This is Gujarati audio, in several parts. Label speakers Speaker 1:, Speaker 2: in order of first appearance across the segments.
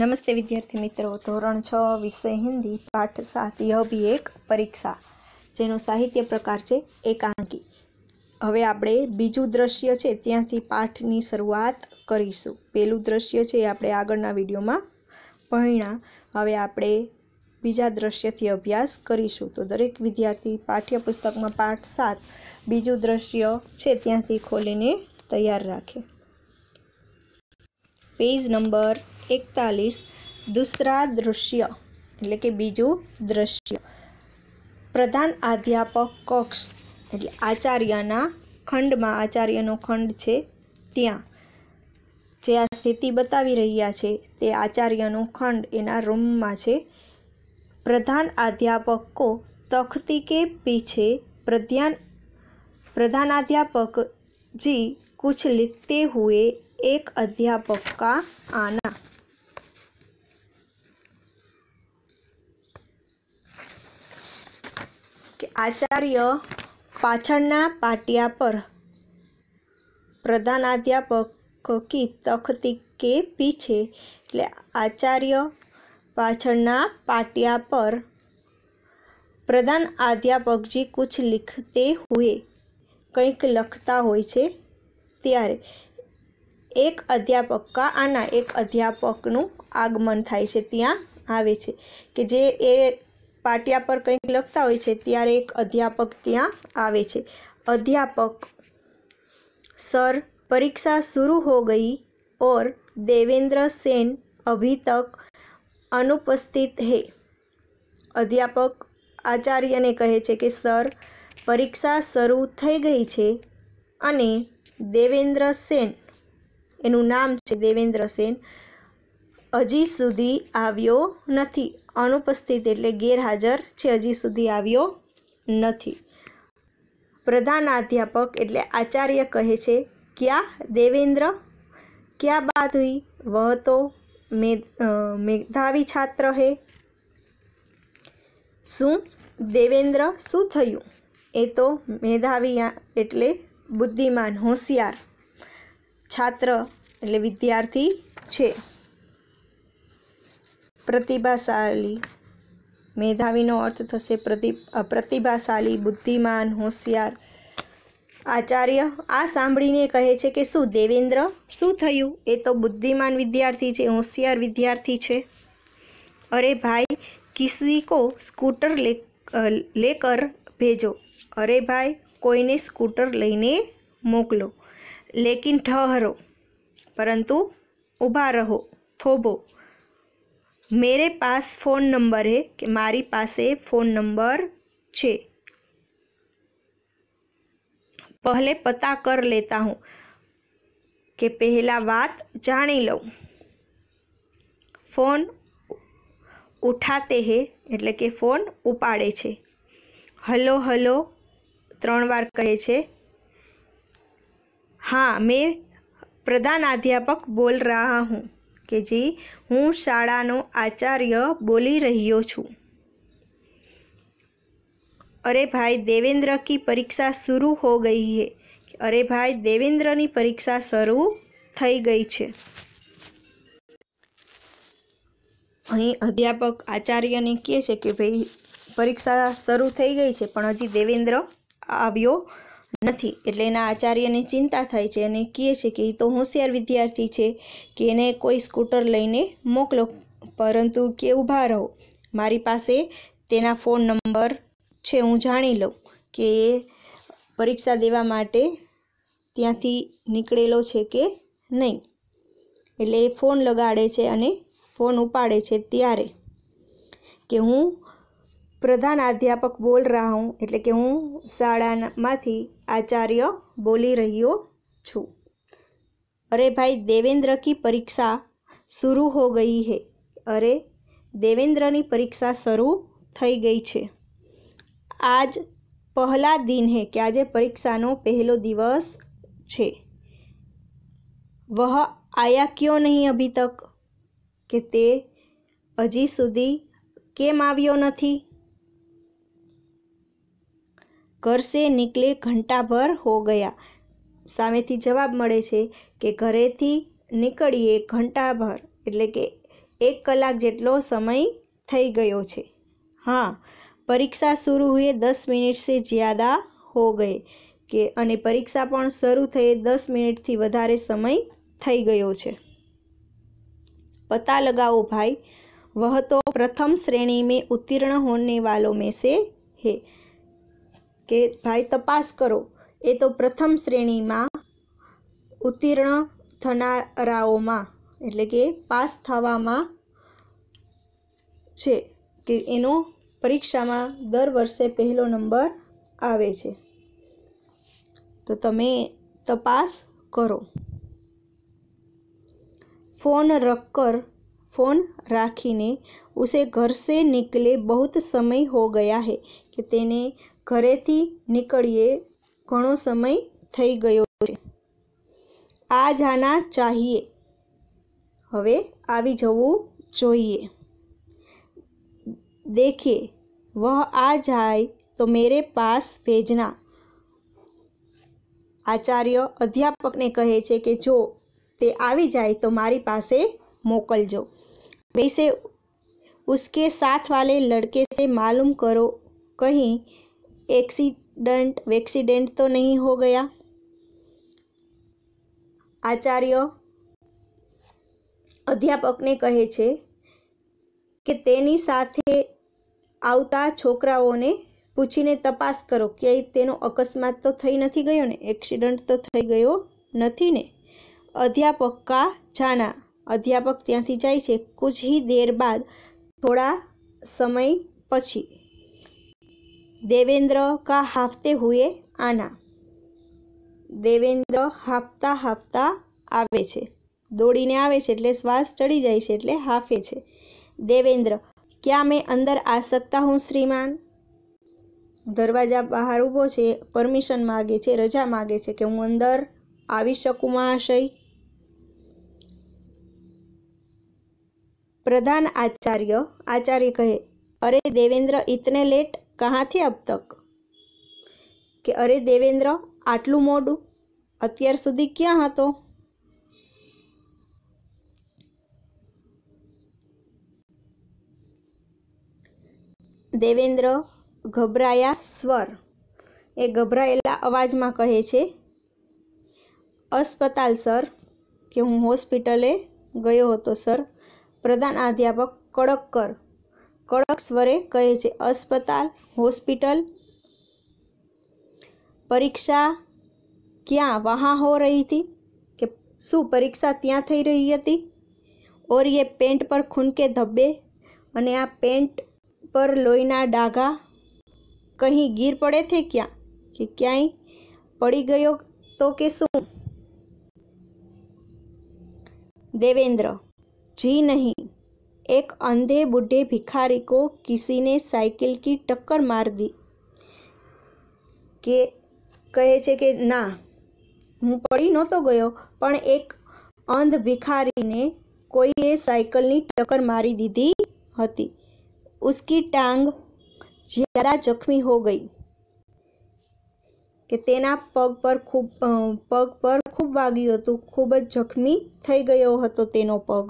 Speaker 1: નમસ્તે વિદ્યાર્થી મિત્રો ધોરણ છ વિષય હિન્દી પાઠ સાત ય એક પરીક્ષા જેનો સાહિત્ય પ્રકાર છે એકાંકી હવે આપણે બીજું દ્રશ્ય છે ત્યાંથી પાઠની શરૂઆત કરીશું પહેલું દ્રશ્ય છે એ આપણે આગળના વિડીયોમાં ભણ્યા હવે આપણે બીજા દ્રશ્યથી અભ્યાસ કરીશું તો દરેક વિદ્યાર્થી પાઠ્યપુસ્તકમાં પાઠ સાત બીજું દ્રશ્ય છે ત્યાંથી ખોલીને તૈયાર રાખે પેજ નંબર એકતાલીસ દુસરા દૃશ્ય એટલે કે બીજું દૃશ્ય પ્રધાન અધ્યાપક કક્ષ એટલે આચાર્યના ખંડમાં આચાર્યનો ખંડ છે ત્યાં જે આ સ્થિતિ બતાવી રહ્યા છે તે આચાર્યનો ખંડ એના રૂમમાં છે પ્રધાન અધ્યાપકો તખતી કે પીછે પ્રધાન प्रधानाध्यापक जी कुछ लिखते हुए एक अध्यापक का आना आचार्य पाचड़ना पाटिया पर प्रधानाध्यापक की तख्ती के पीछे आचार्य पाचड़ना पाटिया पर प्रधान अध्यापक जी कुछ लिखते हुए कंक लखता हो तेरे એક અધ્યાપક કા આના એક અધ્યાપકનું આગમન થાય છે ત્યાં આવે છે કે જે એ પાટિયા પર કંઈક લખતા હોય છે ત્યારે એક અધ્યાપક ત્યાં આવે છે અધ્યાપક સર પરીક્ષા શરૂ હો ગઈ ઓર દેવેન્દ્ર સેન અભી તક અનુપસ્થિત હે અધ્યાપક આચાર્યને કહે છે કે સર પરીક્ષા શરૂ થઈ ગઈ છે અને દેવેન્દ્ર સેન એનું નામ છે દેવેન્દ્રસેન હજી સુધી આવ્યો નથી અનુપસ્થિત એટલે ગેરહાજર છે હજી સુધી આવ્યો નથી પ્રધાનાધ્યાપક એટલે આચાર્ય કહે છે ક્યાં દેવેન્દ્ર ક્યાં બાદ હુઈ વહ તો મેધાવી છાત્ર હે શું દેવેન્દ્ર શું થયું એ તો મેધાવી એટલે બુદ્ધિમાન હોશિયાર છાત્ર એટલે વિદ્યાર્થી છે પ્રતિભાશાળી મેધાવીનો અર્થ થશે પ્રતિ પ્રતિભાશાળી બુદ્ધિમાન હોશિયાર આચાર્ય આ સાંભળીને કહે છે કે શું દેવેન્દ્ર શું થયું એ તો બુદ્ધિમાન વિદ્યાર્થી છે હોશિયાર વિદ્યાર્થી છે અરે ભાઈ કિસી કો સ્કૂટર લેકર ભેજો અરે ભાઈ કોઈને સ્કૂટર લઈને મોકલો લેકિન ઠહરો પરંતુ ઊભા રહો થોભો મેરે પાસ ફોન નંબર હે કે મારી પાસે ફોન નંબર છે પહેલે પતા કર લેતા હું કે પહેલા વાત જાણી લઉં ફોન ઉઠાતે હે એટલે કે ફોન ઉપાડે છે હલો હલો ત્રણ વાર કહે છે હા મેં પ્રધાનાધ્યાપક બોલ રહ્યા હું કે જે હું શાળાનો આચાર્ય બોલી રહ્યો છું અરે ભાઈ દેવેન્દ્ર કી પરીક્ષા શરૂ હો ગઈ હે અરે ભાઈ દેવેન્દ્રની પરીક્ષા શરૂ થઈ ગઈ છે અહીં અધ્યાપક આચાર્યને કહે છે કે ભાઈ પરીક્ષા શરૂ થઈ ગઈ છે પણ હજી દેવેન્દ્ર આવ્યો નથી એટલે એના આચાર્યને ચિંતા થાય છે અને કહે છે કે એ તો હોશિયાર વિદ્યાર્થી છે કે એને કોઈ સ્કૂટર લઈને મોકલો પરંતુ કે ઊભા રહો મારી પાસે તેના ફોન નંબર છે હું જાણી લઉં કે એ પરીક્ષા દેવા માટે ત્યાંથી નીકળેલો છે કે નહીં એટલે એ ફોન લગાડે છે અને ફોન ઉપાડે છે ત્યારે કે હું પ્રધાન અધ્યાપક બોલ રહા હું એટલે કે હું શાળામાંથી આચાર્ય બોલી રહ્યો છું અરે ભાઈ દેવેન્દ્ર કી પરીક્ષા શરૂ હો ગઈ હે અરે દેવેન્દ્રની પરીક્ષા શરૂ થઈ ગઈ છે આજ પહેલા દિન હે કે આજે પરીક્ષાનો પહેલો દિવસ છે વહ આયા ક્યો નહીં અભી તક કે તે હજી સુધી કેમ આવ્યો નથી ઘર સે નિકલે ઘંટાભર હો ગયા સામેથી જવાબ મળે છે કે ઘરેથી નીકળીએ ઘંટાભર એટલે કે એક કલાક જેટલો સમય થઈ ગયો છે હા પરીક્ષા શરૂ હુએ દસ મિનિટ સે જ્યાદા હો ગયે કે અને પરીક્ષા પણ શરૂ થયે દસ મિનિટથી વધારે સમય થઈ ગયો છે પતા લગાવો ભાઈ વહ તો પ્રથમ શ્રેણી મેં ઉત્તીર્ણ હોને વાલો મેં સે હે કે ભાઈ તપાસ કરો એ તો પ્રથમ શ્રેણીમાં ઉત્તીર્ણ થનારાઓમાં એટલે કે પાસ થવામાં છે કે એનો પરીક્ષામાં દર વર્ષે પહેલો નંબર આવે છે તો તમે તપાસ કરો ફોન રખકર ફોન રાખીને ઉસે ઘર સે નિકલે બહુત સમય હો ગયા હે કે તેને ઘરેથી નીકળીએ ઘણો સમય થઈ ગયો છે આ જાના ચાહીએ હવે આવી જવું જોઈએ દેખે વહ આ જાય તો મેરે પાસ ભેજના આચાર્ય અધ્યાપકને કહે છે કે જો તે આવી જાય તો મારી પાસે મોકલજો વૈસે ઉસકે સાથ વાલે લડકે સે માલુમ કરો કહી એક્સિડન્ટ वैक्सीडेंट તો નહીં હો ગયા આચાર્ય અધ્યાપકને કહે છે કે તેની સાથે આવતા છોકરાઓને પૂછીને તપાસ કરો કે તેનો અકસ્માત તો થઈ નથી ગયો ને એક્સિડન્ટ તો થઈ ગયો નથી ને અધ્યાપક કા જાના અધ્યાપક ત્યાંથી જાય છે કુછ હી દેર બાદ થોડા સમય પછી દેવેન્દ્ર કા हाफते हुए આના દેવેન્દ્ર હાફતા હાફતા આવે છે દોડીને આવે છે એટલે શ્વાસ ચડી જાય છે એટલે હાફે છે દેવેન્દ્ર ક્યાં મેં અંદર આ શકતા હું શ્રીમાન દરવાજા બહાર ઊભો છે પરમિશન માગે છે રજા માગે છે કે હું અંદર આવી શકું મહાશય પ્રધાન આચાર્ય આચાર્ય કહે અરે દેવેન્દ્ર ઇતને લેટ કહાથી અબ તક કે અરે દેવેન્દ્ર આટલું મોડું અત્યાર સુધી ક્યાં હતો દેવેન્દ્ર ગભરાયા સ્વર એ ગભરાયેલા અવાજમાં કહે છે અસ્પતાલ સર કે હું હોસ્પિટલે ગયો હતો સર પ્રધાન અધ્યાપક કડક કર કડક સ્વરે કહે છે અસ્પતાલ હોસ્પિટલ પરીક્ષા ક્યાં વહાં હો રહી હતી કે શું પરીક્ષા ત્યાં થઈ રહી હતી ઓર એ પેન્ટ પર ખૂન કે ધબ્બે અને આ પેન્ટ પર લોહીના ડાઘા કહી ગીર પડે છે ક્યાં કે ક્યાંય પડી ગયો તો કે શું દેવેન્દ્ર જી નહીં એક અંધે बूढ़े ભિખારીકો को किसी કી ટક્કર માર દી કે કહે છે કે ના હું પડી નહોતો ગયો પણ એક અંધ ભિખારીને કોઈએ સાયકલની ટક્કર મારી દીધી હતી ઉસકી ટાંગ જરા જખમી હો ગઈ કે તેના પગ પર ખૂબ પગ પર ખૂબ વાગ્યું હતું ખૂબ જ જખમી થઈ ગયો હતો તેનો પગ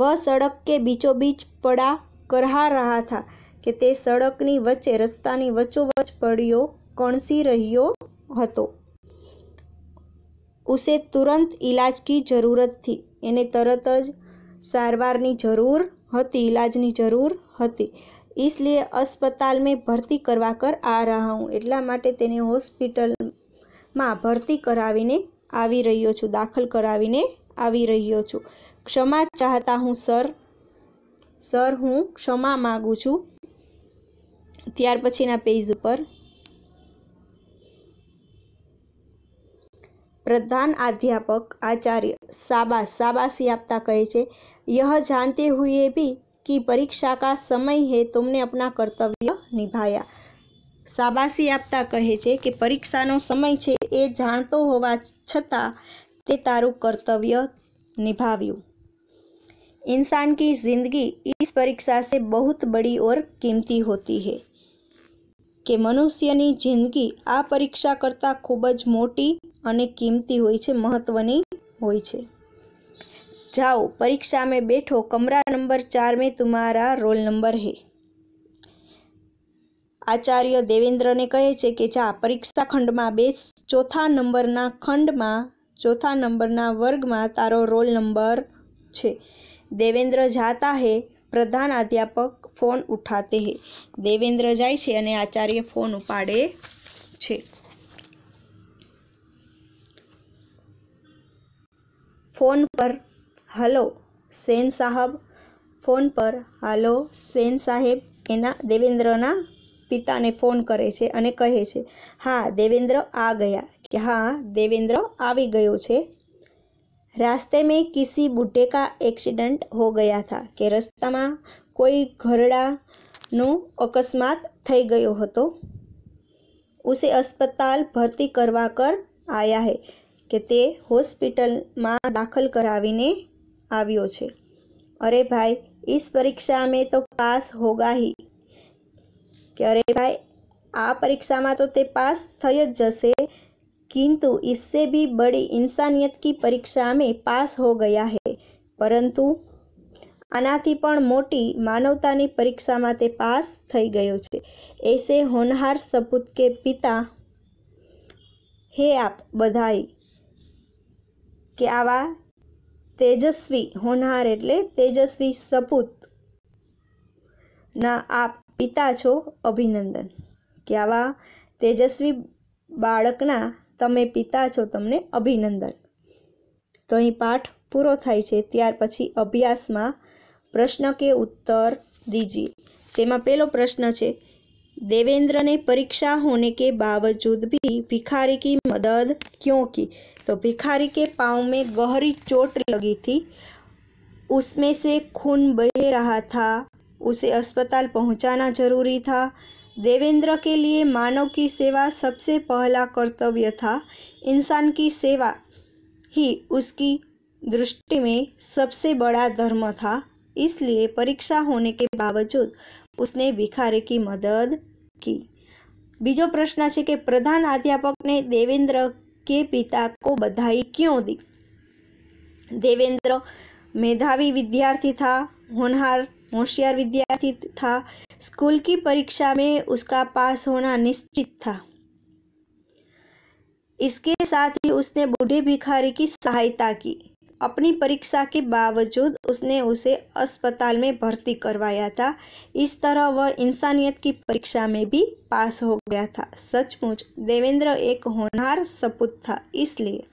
Speaker 1: વહ સડક કે બીચોબીચ પડા કરહા રહા થા કે તે સડકની વચ્ચે રસ્તાની વચ્ચોવચ પડ્યો કણસી રહ્યો હતો ઉસે તુરંત ઇલાજ કી જરૂરત થી એને તરત જ સારવારની જરૂર હતી ઇલાજની જરૂર હતી इसलिए અસ્પતાલ મેં ભરતી કરવા કર આ રહા હું એટલા માટે તેને હોસ્પિટલમાં ભરતી કરાવીને આવી રહ્યો છું દાખલ કરાવીને આવી રહ્યો છું ક્ષમા ચાહતા હું સર સર હું ક્ષમા માગું છું ત્યાર પછીના પેજ ઉપર પ્રધાન અધ્યાપક આચાર્ય સાબાસ શાબાશી આપતા કહે છે યહ जानते हुए भी कि परीक्षा का સમય હે तुमने अपना કર્તવ્ય નિભાયા સાબાસી આપતા કહે છે કે પરીક્ષાનો સમય છે એ જાણતો હોવા છતાં તે તારું કર્તવ્ય નિભાવ્યું इंसान की ज़िंदगी इस परीक्षा से बहुत बड़ी और कीमती होती है કે મનુષ્યની જિંદગી આ પરીક્ષા કરતાં ખૂબ જ મોટી અને કિંમતી હોય છે મહત્ત્વની હોય છે જાઓ પરીક્ષા મેં બેઠો કમરા નંબર ચાર મેં તુમારા રોલ નંબર હે આચાર્ય દેવેન્દ્રને કહે છે કે જા પરીક્ષા ખંડમાં બે ચોથા નંબરના ખંડમાં ચોથા નંબરના વર્ગમાં તારો રોલ નંબર છે દેવેન્દ્ર જાતા હે પ્રધાન અધ્યાપક ફોન ઉઠાતે હે દેવેન્દ્ર જાય છે અને આચાર્ય ફોન ઉપાડે છે ફોન પર હલો સેન સાહેબ ફોન પર હાલો સેન સાહેબ એના દેવેન્દ્રના પિતાને ફોન કરે છે અને કહે છે હા દેવેન્દ્ર આ ગયા કે હા દેવેન્દ્ર આવી ગયો છે રાસ્તે મેં કિસી बूढ़े का एक्सीडेंट हो गया था કે રસ્તામાં કોઈ ઘરડાનો અકસ્માત થઈ ગયો હતો ઉસે અસ્પતાલ ભરતી કરવા કર આયા હે કે તે હોસ્પિટલમાં દાખલ કરાવીને આવ્યો છે અરે ભાઈ ઇસ પરીક્ષા મેં તો પાસ होगा ही કે અરે ભાઈ આ પરીક્ષામાં તો તે પાસ થઈ જ જશે किंतु इससे भी बड़ी इंसानियत की परीक्षा में पास हो गया है પરંતુ આનાથી પણ મોટી માનવતાની પરીક્ષામાં તે પાસ થઈ ગયો છે એસે હોનહાર સપૂત કે પિતા હે આપ બધાઈ કે આવા તેજસ્વી હોનહાર એટલે તેજસ્વી સપૂત ના આપ પિતા છો અભિનંદન કે આવા તેજસ્વી બાળકના તમે પિતા છો તમને અભિનંદન તો અહીં પાઠ પૂરો થાય છે ત્યાર પછી અભ્યાસમાં પ્રશ્ન કે ઉત્તર દીજીએ તેમાં પહેલો પ્રશ્ન છે देवेंद्र ने परीक्षा होने के बावजूद भी भिखारी की मदद क्यों की तो भिखारी के पाँव में गहरी चोट लगी थी उसमें से खून बह रहा था उसे अस्पताल पहुंचाना जरूरी था देवेंद्र के लिए मानव की सेवा सबसे पहला कर्तव्य था इंसान की सेवा ही उसकी दृष्टि में सबसे बड़ा धर्म था इसलिए परीक्षा होने के बावजूद उसने भिखारे की मदद की प्रश्न है कि प्रधान अध्यापक ने देवेंद्र के पिता को बधाई क्यों दी देवेंद्र मेधावी विद्यार्थी था होनहार होशियार विद्यार्थी था स्कूल की परीक्षा में उसका पास होना निश्चित था इसके साथ ही उसने बूढ़े भिखारी की सहायता की अपनी परीक्षा के बावजूद उसने उसे अस्पताल में भर्ती करवाया था इस तरह वह इंसानियत की परीक्षा में भी पास हो गया था सचमुच देवेंद्र एक होनहार सपूत था इसलिए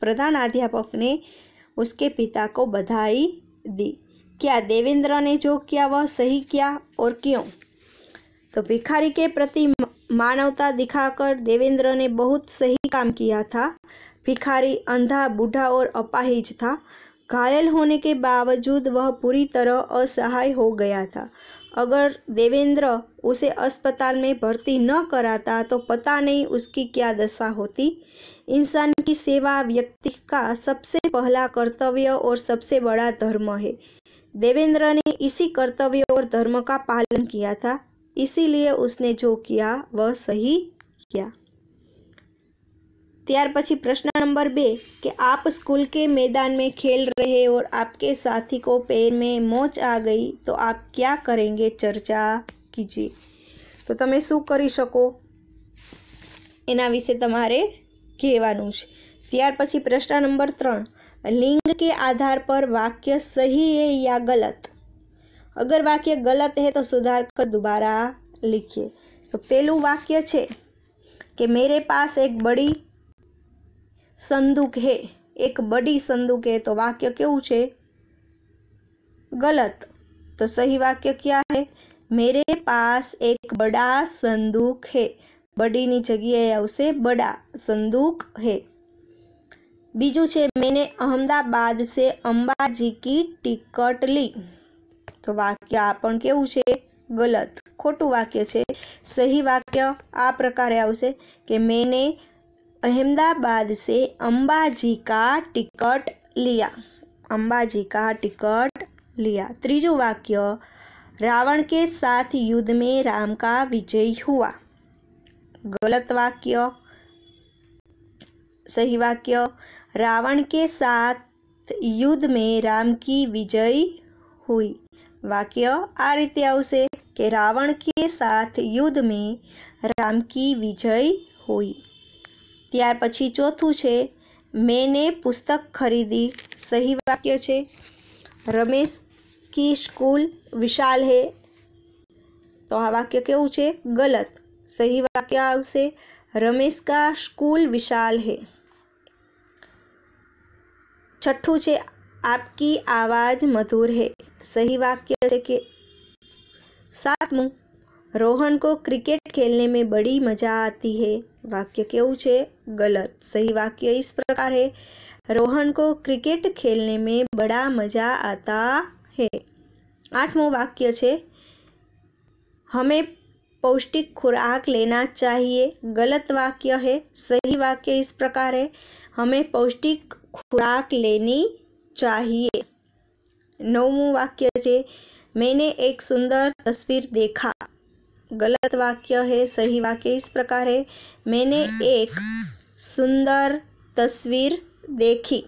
Speaker 1: प्रधान अध्यापक ने उसके पिता को बधाई दी क्या देवेंद्र ने जो किया वह सही किया और क्यों तो भिखारी के प्रति मानवता दिखाकर देवेंद्र ने बहुत सही काम किया था भिखारी अंधा बूढ़ा और अपाहिज था घायल होने के बावजूद वह पूरी तरह असहाय हो गया था अगर देवेंद्र उसे अस्पताल में भर्ती न कराता तो पता नहीं उसकी क्या दशा होती इंसान की सेवा व्यक्ति का सबसे पहला कर्तव्य और सबसे बड़ा धर्म है देवेंद्र ने इसी कर्तव्य और धर्म का पालन किया था इसीलिए उसने जो किया वह सही किया। ત્યાર પછી પ્રશ્ન નંબર 2 કે આપ સ્કૂલ કે મેદાન મે ખેલ રહે હો અને આપકે સાથી કો પેર મે મોચ આ ગઈ તો આપ ક્યા કરેંગે ચર્ચા કીજી. તો તમે શું કરી શકો? એના વિશે તમારે કહેવાનું છે. ત્યાર પછી પ્રશ્ન નંબર 3 लिंग के आधार पर वाक्य सही है या गलत अगर वाक्य गलत है तो सुधार कर दोबारा लिखिए तो पहलू वाक्य छे कि मेरे पास एक बड़ी संदूक है एक बड़ी संदूक है तो वाक्य क्यों गलत तो सही वाक्य क्या है मेरे पास एक बड़ा संदूक है बड़ी नी जगह आया उसे बड़ा संदूक है બીજું છે મેં અહમદાબાદ સે અંબાજી કી ટિકટ લી તો વાક્ય આ પણ કેવું છે ગલત ખોટું વાક્ય છે સહી વાક્ય આ પ્રકારે આવશે કે મેને અહેમદાબાદ સે અંબાજી કા ટિકટ લિયા અંબાજી કા ટિકટ लिया ત્રીજું વાક્ય રાવણ કે સાથ યુદ્ધ મેં રામ કા વિજય હુઆ ગલત વાક્ય સહી વાક્ય रावण के साथ युद्ध में राम की विजय हुई वाक्य आरीते આવશે કે रावण के साथ युद्ध में राम की विजय हुई ત્યાર પછી ચોથું છે મેને પુસ્તક ખરીદી સહી વાક્ય છે રમેશ કી સ્કૂલ વિશાલ હે તો આ વાક્ય કેવું છે غلط સહી વાક્ય આવશે રમેશ કા સ્કૂલ વિશાલ હે छठू से आपकी आवाज मधुर है सही वाक्य के કે रोहन को क्रिकेट खेलने में बड़ी मजा आती है वाक्य क्यों छे गलत सही वाक्य इस प्रकार है रोहन को क्रिकेट खेलने में बड़ा मजा आता है आठवों वाक्य है हमें पौष्टिक खुराक लेना चाहिए गलत वाक्य है सही वाक्य इस प्रकार है हमें पौष्टिक खुराक लेनी चाहिए नौमू वाक्य से मैंने एक सुंदर तस्वीर देखा गलत वाक्य है सही वाक्य इस प्रकार है मैंने एक सुंदर तस्वीर देखी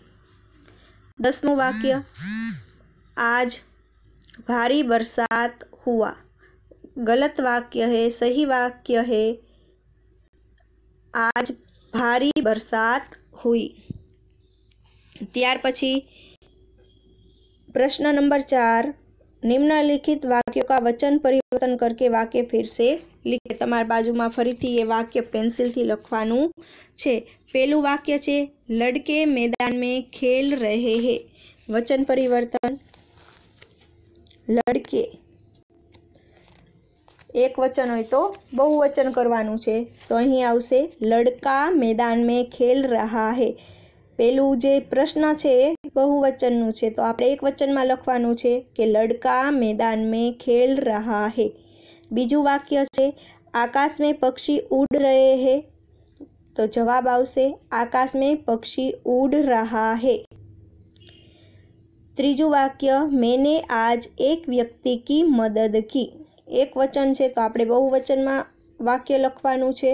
Speaker 1: दसवें वाक्य आज भारी बरसात हुआ गलत वाक्य है सही वाक्य है आज भारी बरसात हुई ત્યાર પછી પ્રશ્ન નંબર 4 નિમન લિખિત વાક્યો કા વચન પરિવર્તન કરકે વાક્ય ફિરસે લખે તમાર बाजू માં ફરીથી એ વાક્ય પેન્સિલ થી લખવાનું છે પેલું વાક્ય છે لڑકે મેદાન મે ખેલ રહે હે વચન પરિવર્તન لڑકે એક વચન હોય તો બહુવચન કરવાનું છે તો અહીં આવશે લડકા મેદાન મેં ખેલ રહા હે પેલું જે પ્રશ્ન છે એ બહુવચનનું છે તો આપણે એક વચનમાં લખવાનું છે કે લડકા મેદાન મેં ખેલ રહા હે બીજું વાક્ય છે આકાશ મેં પક્ષી ઉડ રહે હે તો જવાબ આવશે આકાશ મેં પક્ષી ઉડ રહા હે ત્રીજું વાક્ય મેને આજ એક વ્યક્તિ કી મદદ કી એક વચન છે તો આપણે બહુવચનમાં વાક્ય લખવાનું છે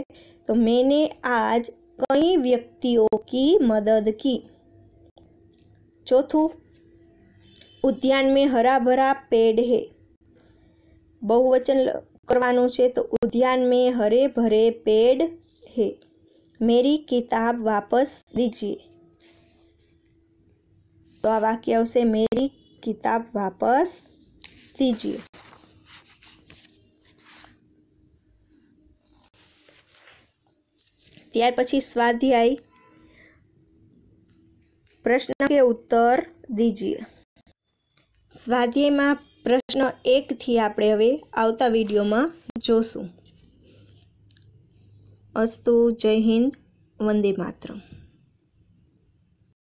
Speaker 1: તો મેને આજ કઈ વ્યક્તિઓ કી મદદ કી ચોથું ઉદ્યાન મેં હરા ભરા પેડ હે બહુવચન કરવાનું છે તો ઉદ્યાન મેં હરે ભરે પેડ હે મેરી કિતાબ વાપસ દીજીએ તો આ વાક્ય આવશે મેરી કિતાબ વાપસ દીજીએ ત્યાર પછી સ્વાધ્યાય પ્રશ્ન કે ઉત્તર દીજીએ સ્વાધ્યાયમાં પ્રશ્ન એકથી આપણે હવે આવતા વિડીયોમાં જોશું અસ્તુ જય હિન્દ વંદે માતરમ